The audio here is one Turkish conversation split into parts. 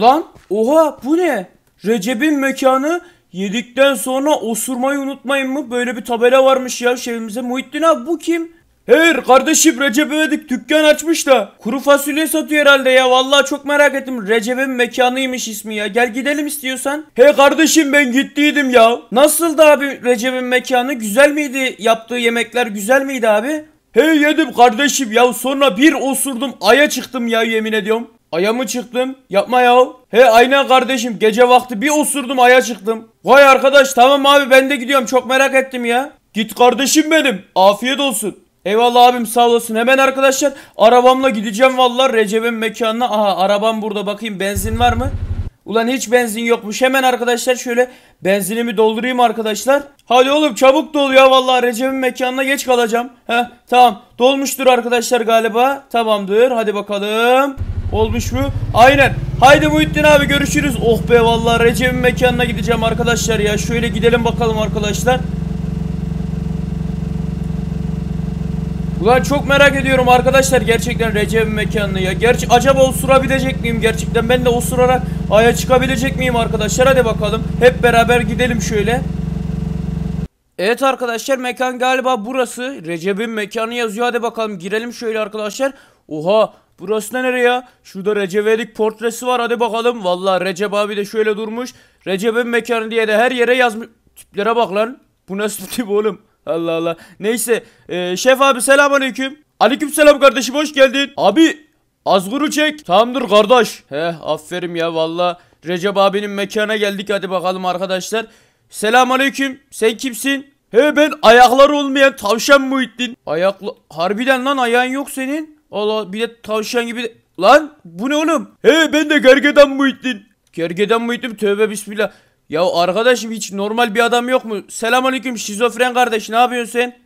Lan oha bu ne? Recep'in mekanı yedikten sonra osurmayı unutmayın mı? Böyle bir tabela varmış ya şevimize. Muhittin abi bu kim? Hayır kardeşim Recep İvedik dükkan açmış da kuru fasulye satıyor herhalde ya vallahi çok merak ettim Recep'in mekanıymış ismi ya gel gidelim istiyorsan. He kardeşim ben gittiydim ya. Nasıldı abi Recep'in mekanı güzel miydi yaptığı yemekler güzel miydi abi? He yedim kardeşim ya sonra bir osurdum aya çıktım ya yemin ediyorum. Aya mı çıktım? Yapma ya. He aynen kardeşim gece vakti bir osurdum aya çıktım. Vay arkadaş tamam abi ben de gidiyorum çok merak ettim ya. Git kardeşim benim. Afiyet olsun. Eyvallah abim sağ olasın. Hemen arkadaşlar arabamla gideceğim vallahi Recep'in mekanına. Aha arabam burada bakayım benzin var mı? Ulan hiç benzin yokmuş. Hemen arkadaşlar şöyle benzinimi doldurayım arkadaşlar. Hadi oğlum çabuk dol ya vallahi Recep'in mekanına geç kalacağım. Heh tamam dolmuştur arkadaşlar galiba. Tamamdır hadi bakalım. Olmuş mu? Aynen. Haydi Muhittin abi görüşürüz. Oh be vallahi Recep'in mekanına gideceğim arkadaşlar ya. Şöyle gidelim bakalım arkadaşlar. Ulan çok merak ediyorum arkadaşlar gerçekten Recep'in mekanını ya. Gerçi acaba osurabilecek miyim gerçekten? Ben de osurarak aya çıkabilecek miyim arkadaşlar? Hadi bakalım. Hep beraber gidelim şöyle. Evet arkadaşlar mekan galiba burası. Recep'in mekanı yazıyor. Hadi bakalım girelim şöyle arkadaşlar. Oha Burası da nereye Şurada Recep İvedik portresi var hadi bakalım. Vallahi Recep abi de şöyle durmuş. Recep'in mekanı diye de her yere yazmış. Tiplere bak lan. Bu nasıl tip oğlum? Allah Allah. Neyse. Ee, şef abi selamünaleyküm. Aleyküm selam kardeşim hoş geldin. Abi azguru çek. Tamamdır kardeş. He aferin ya valla. Recep abinin mekana geldik hadi bakalım arkadaşlar. Selamünaleyküm. Sen kimsin? He ben ayakları olmayan tavşan Muhittin. Ayaklı... Harbiden lan ayağın yok senin. Allah bir de tavşan gibi. Lan bu ne oğlum? He ben de gergedan muhittin. Gergedan muhittim tövbe bismillah. Ya arkadaşım hiç normal bir adam yok mu? Selamünaleyküm şizofren kardeş ne yapıyorsun sen?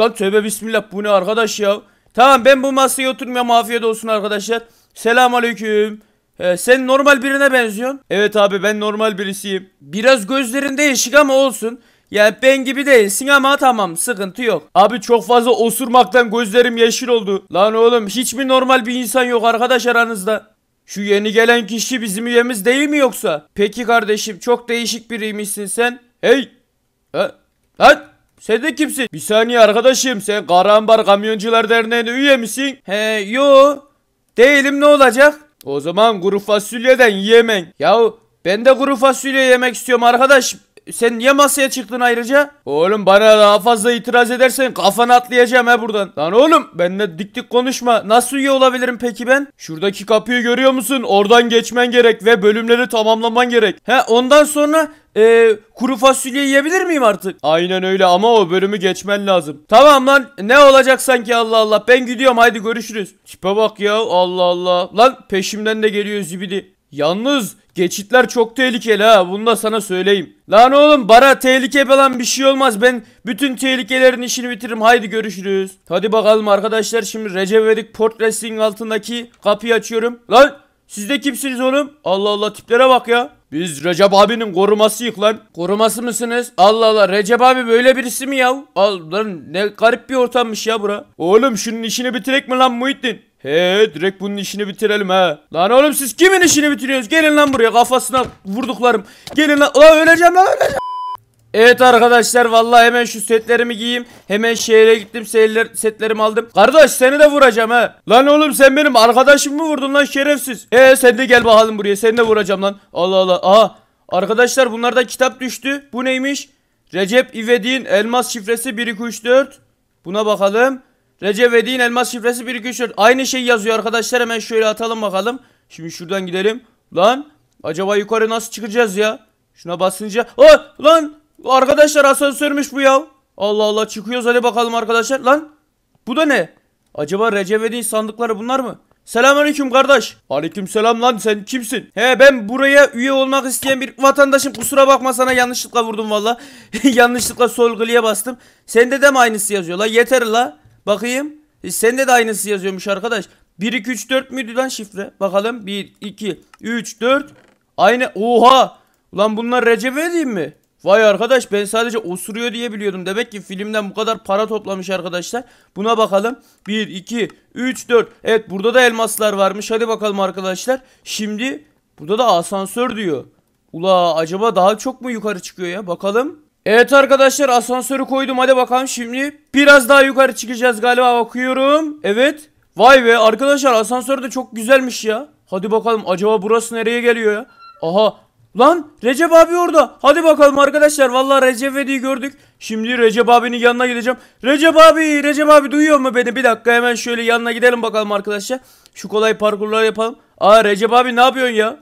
Lan tövbe bismillah bu ne arkadaş ya? Tamam ben bu masaya oturmuyorum afiyet olsun arkadaşlar. Selamünaleyküm. Ee, sen normal birine benziyorsun. Evet abi ben normal birisiyim. Biraz gözlerinde değişik ama olsun. Ya ben gibi değilsin ama tamam sıkıntı yok. Abi çok fazla osurmaktan gözlerim yeşil oldu. Lan oğlum hiç mi normal bir insan yok arkadaş aranızda? Şu yeni gelen kişi bizim üyemiz değil mi yoksa? Peki kardeşim çok değişik biriymişsin sen. Hey! Ha? Ha? Sen de kimsin? Bir saniye arkadaşım sen Karambar Kamyoncular derneğinde üye misin? He yo. Değilim ne olacak? O zaman kuru fasulyeden yemen. Yahu ben de kuru fasulye yemek istiyorum arkadaşım. Sen niye masaya çıktın ayrıca? Oğlum bana daha fazla itiraz edersen kafana atlayacağım he buradan. Lan oğlum benimle dik dik konuşma. Nasıl üye olabilirim peki ben? Şuradaki kapıyı görüyor musun? Oradan geçmen gerek ve bölümleri tamamlaman gerek. He ondan sonra e, kuru fasulye yiyebilir miyim artık? Aynen öyle ama o bölümü geçmen lazım. Tamam lan ne olacak sanki Allah Allah. Ben gidiyorum haydi görüşürüz. Tipe bak ya Allah Allah. Lan peşimden de geliyor zibidi. Yalnız geçitler çok tehlikeli ha bunu da sana söyleyeyim. Lan oğlum bara tehlike falan bir şey olmaz ben bütün tehlikelerin işini bitiririm haydi görüşürüz. Hadi bakalım arkadaşlar şimdi Recep Vedik Port altındaki kapıyı açıyorum. Lan siz de kimsiniz oğlum? Allah Allah tiplere bak ya. Biz Recep abinin korumasıyık lan. Koruması mısınız? Allah Allah Recep abi böyle birisi mi ya? Al lan ne garip bir ortammış ya bura. Oğlum şunun işini bitirek mi lan Muhittin? He direkt bunun işini bitirelim ha. Lan oğlum siz kimin işini bitiriyorsunuz? Gelin lan buraya kafasına vurduklarım. Gelin lan. Ulan öleceğim lan öleceğim. Evet arkadaşlar vallahi hemen şu setlerimi giyeyim. Hemen şehre gittim seyirler, setlerimi aldım. Kardeş seni de vuracağım ha. Lan oğlum sen benim arkadaşımı mı vurdun lan şerefsiz. Ee sen de gel bakalım buraya seni de vuracağım lan. Allah Allah. Aha arkadaşlar bunlarda kitap düştü. Bu neymiş? Recep İvedik'in elmas şifresi 1234. Buna bakalım. Recep Vedi'nin elmas şifresi 1-2-3-4. Aynı şey yazıyor arkadaşlar. Hemen şöyle atalım bakalım. Şimdi şuradan gidelim. Lan acaba yukarı nasıl çıkacağız ya? Şuna basınca. Oh lan arkadaşlar asansörmüş bu ya. Allah Allah çıkıyoruz hadi bakalım arkadaşlar. Lan bu da ne? Acaba Recep Vedi'nin sandıkları bunlar mı? Selamünaleyküm kardeş. Aleykümselam lan sen kimsin? He ben buraya üye olmak isteyen bir vatandaşım. Kusura bakma sana yanlışlıkla vurdum valla. yanlışlıkla sol kliye bastım. Sende de mi aynısı yazıyor la? Yeter la. Bakayım. E, sende de aynısı yazıyormuş arkadaş. 1 2 3 4 müydü lan şifre? Bakalım. 1 2 3 4 Aynı. Oha! ulan bunlar Recep değil mi? Vay arkadaş ben sadece osuruyor diye biliyordum. Demek ki filmden bu kadar para toplamış arkadaşlar. Buna bakalım. 1, 2, 3, 4. Evet burada da elmaslar varmış. Hadi bakalım arkadaşlar. Şimdi burada da asansör diyor. Ula acaba daha çok mu yukarı çıkıyor ya? Bakalım. Evet arkadaşlar asansörü koydum hadi bakalım şimdi biraz daha yukarı çıkacağız galiba bakıyorum evet vay be arkadaşlar asansör de çok güzelmiş ya hadi bakalım acaba burası nereye geliyor ya aha lan Recep abi orada hadi bakalım arkadaşlar vallahi Recep Vedi'yi gördük şimdi Recep abinin yanına gideceğim Recep abi Recep abi duyuyor mu beni bir dakika hemen şöyle yanına gidelim bakalım arkadaşlar şu kolay parkurlar yapalım aa Recep abi ne yapıyorsun ya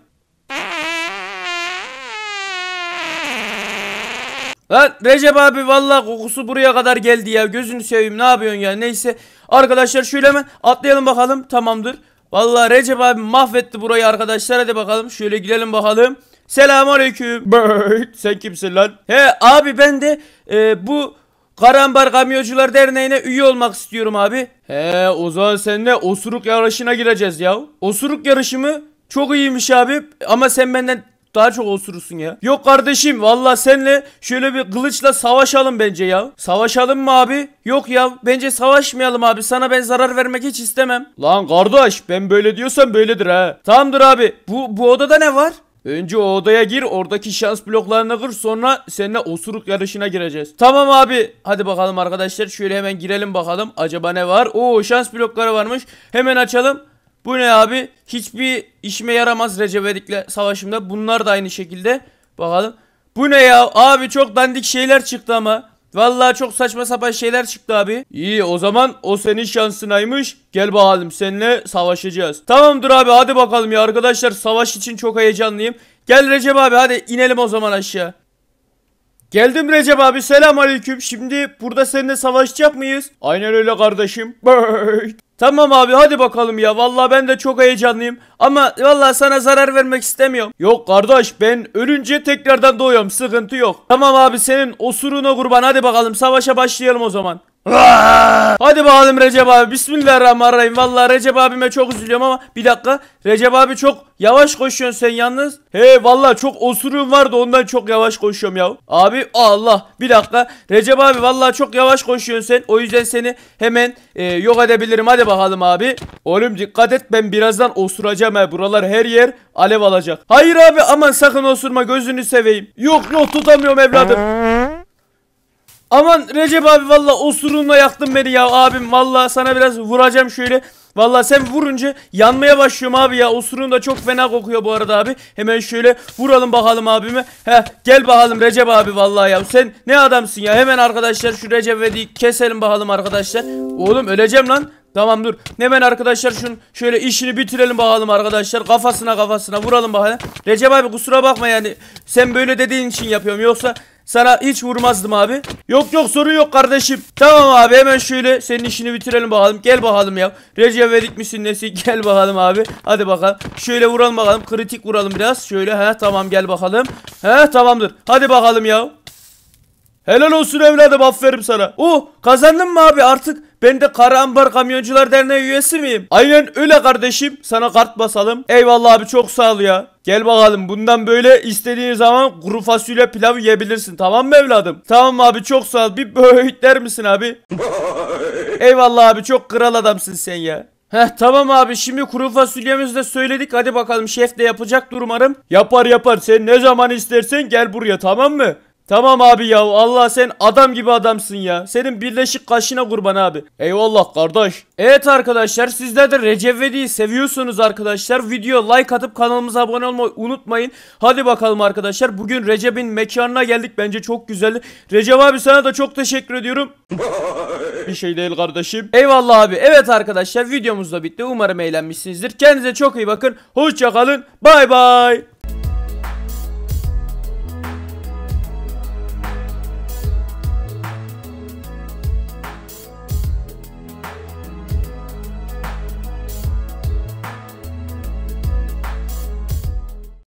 Lan Recep abi valla kokusu buraya kadar geldi ya. Gözünü seveyim ne yapıyorsun ya neyse. Arkadaşlar şöyle hemen atlayalım bakalım tamamdır. Valla Recep abi mahvetti burayı arkadaşlar hadi bakalım. Şöyle gidelim bakalım. Selamünaleyküm. Sen kimsin lan? He abi ben de e, bu Karambar Kamyoncular Derneği'ne üye olmak istiyorum abi. He o zaman seninle osuruk yarışına gireceğiz ya. Osuruk yarışı mı? Çok iyiymiş abi ama sen benden daha çok osurursun ya. Yok kardeşim valla senle şöyle bir kılıçla savaşalım bence ya. Savaşalım mı abi? Yok ya bence savaşmayalım abi. Sana ben zarar vermek hiç istemem. Lan kardeş ben böyle diyorsam böyledir ha. Tamamdır abi. Bu, bu odada ne var? Önce o odaya gir oradaki şans bloklarına kır sonra seninle osuruk yarışına gireceğiz. Tamam abi hadi bakalım arkadaşlar şöyle hemen girelim bakalım acaba ne var. Oo şans blokları varmış hemen açalım. Bu ne abi? Hiçbir işime yaramaz Recep İvedik'le savaşımda. Bunlar da aynı şekilde. Bakalım. Bu ne ya? Abi çok dandik şeyler çıktı ama. Vallahi çok saçma sapan şeyler çıktı abi. İyi o zaman o senin şansınaymış. Gel bakalım seninle savaşacağız. Tamamdır abi hadi bakalım ya arkadaşlar savaş için çok heyecanlıyım. Gel Recep abi hadi inelim o zaman aşağı. Geldim Recep abi selam aleyküm. Şimdi burada seninle savaşacak mıyız? Aynen öyle kardeşim. Tamam abi hadi bakalım ya. valla ben de çok heyecanlıyım. Ama valla sana zarar vermek istemiyorum. Yok kardeş ben ölünce tekrardan doğuyorum. Sıkıntı yok. Tamam abi senin osuruna kurban. Hadi bakalım savaşa başlayalım o zaman. Hadi bakalım Recep abi. Bismillahirrahmanirrahim. Vallahi Recep abime çok üzülüyorum ama bir dakika. Recep abi çok yavaş koşuyorsun sen yalnız. He vallahi çok osuruğum vardı ondan çok yavaş koşuyorum ya. Abi Allah bir dakika. Recep abi vallahi çok yavaş koşuyorsun sen. O yüzden seni hemen e, yok edebilirim. Hadi bakalım abi. Oğlum dikkat et ben birazdan osuracağım he. Buralar her yer alev alacak. Hayır abi aman sakın osurma gözünü seveyim. Yok yok tutamıyorum evladım. Aman Recep abi valla osurunla yaktın beni ya abim. Valla sana biraz vuracağım şöyle. Valla sen vurunca yanmaya başlıyorum abi ya. Osurun da çok fena kokuyor bu arada abi. Hemen şöyle vuralım bakalım abime. He gel bakalım Recep abi valla ya. Sen ne adamsın ya. Hemen arkadaşlar şu Recep Vedi'yi keselim bakalım arkadaşlar. Oğlum öleceğim lan. Tamam dur. Hemen arkadaşlar şunu şöyle işini bitirelim bakalım arkadaşlar. Kafasına kafasına vuralım bakalım. Recep abi kusura bakma yani. Sen böyle dediğin için yapıyorum. Yoksa sana hiç vurmazdım abi. Yok yok sorun yok kardeşim. Tamam abi hemen şöyle senin işini bitirelim bakalım. Gel bakalım ya. Recep Vedik misin nesi? Gel bakalım abi. Hadi bakalım. Şöyle vuralım bakalım. Kritik vuralım biraz. Şöyle he tamam gel bakalım. He tamamdır. Hadi bakalım ya. Helal olsun evladım aferin sana. Oh kazandın mı abi artık ben de Kara Kamyoncular Derneği üyesi miyim? Aynen öyle kardeşim sana kart basalım. Eyvallah abi çok sağ ol ya. Gel bakalım bundan böyle istediğin zaman kuru fasulye pilav yiyebilirsin tamam mı evladım? Tamam abi çok sağ ol bir böğütler misin abi? Eyvallah abi çok kral adamsın sen ya. Heh tamam abi şimdi kuru fasulyemizi de söyledik hadi bakalım şef de yapacak umarım. Yapar yapar sen ne zaman istersen gel buraya tamam mı? Tamam abi ya Allah sen adam gibi adamsın ya. Senin birleşik kaşına kurban abi. Eyvallah kardeş. Evet arkadaşlar sizler de Recep Vedi'yi seviyorsunuz arkadaşlar. Video like atıp kanalımıza abone olmayı unutmayın. Hadi bakalım arkadaşlar. Bugün Recep'in mekanına geldik. Bence çok güzel. Recep abi sana da çok teşekkür ediyorum. Bir şey değil kardeşim. Eyvallah abi. Evet arkadaşlar videomuz da bitti. Umarım eğlenmişsinizdir. Kendinize çok iyi bakın. Hoşçakalın. Bay bay.